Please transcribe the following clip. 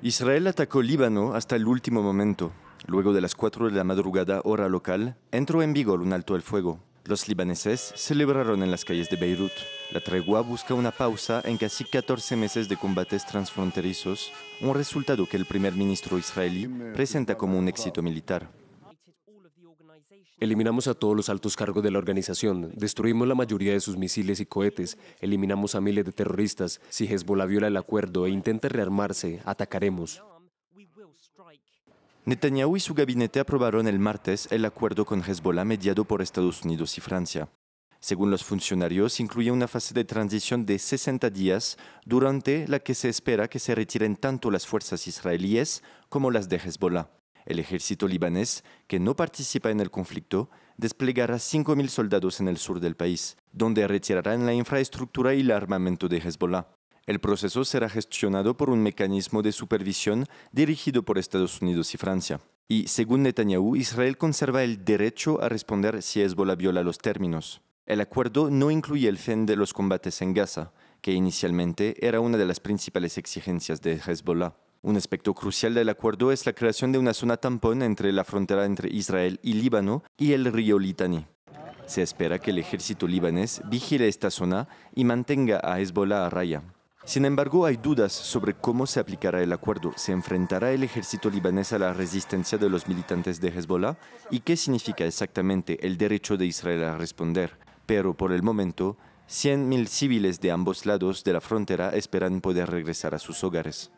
Israel atacó Líbano hasta el último momento. Luego de las 4 de la madrugada hora local, entró en vigor un alto el fuego. Los libaneses celebraron en las calles de Beirut. La tregua busca una pausa en casi 14 meses de combates transfronterizos, un resultado que el primer ministro israelí presenta como un éxito militar. Eliminamos a todos los altos cargos de la organización, destruimos la mayoría de sus misiles y cohetes, eliminamos a miles de terroristas. Si Hezbollah viola el acuerdo e intenta rearmarse, atacaremos. Netanyahu y su gabinete aprobaron el martes el acuerdo con Hezbollah mediado por Estados Unidos y Francia. Según los funcionarios, incluye una fase de transición de 60 días, durante la que se espera que se retiren tanto las fuerzas israelíes como las de Hezbollah. El ejército libanés, que no participa en el conflicto, desplegará 5.000 soldados en el sur del país, donde retirarán la infraestructura y el armamento de Hezbollah. El proceso será gestionado por un mecanismo de supervisión dirigido por Estados Unidos y Francia. Y según Netanyahu, Israel conserva el derecho a responder si Hezbollah viola los términos. El acuerdo no incluye el fin de los combates en Gaza, que inicialmente era una de las principales exigencias de Hezbollah. Un aspecto crucial del acuerdo es la creación de una zona tampón entre la frontera entre Israel y Líbano y el río Litani. Se espera que el ejército libanés vigile esta zona y mantenga a Hezbollah a raya. Sin embargo, hay dudas sobre cómo se aplicará el acuerdo. ¿Se enfrentará el ejército libanés a la resistencia de los militantes de Hezbollah? ¿Y qué significa exactamente el derecho de Israel a responder? Pero por el momento, 100.000 civiles de ambos lados de la frontera esperan poder regresar a sus hogares.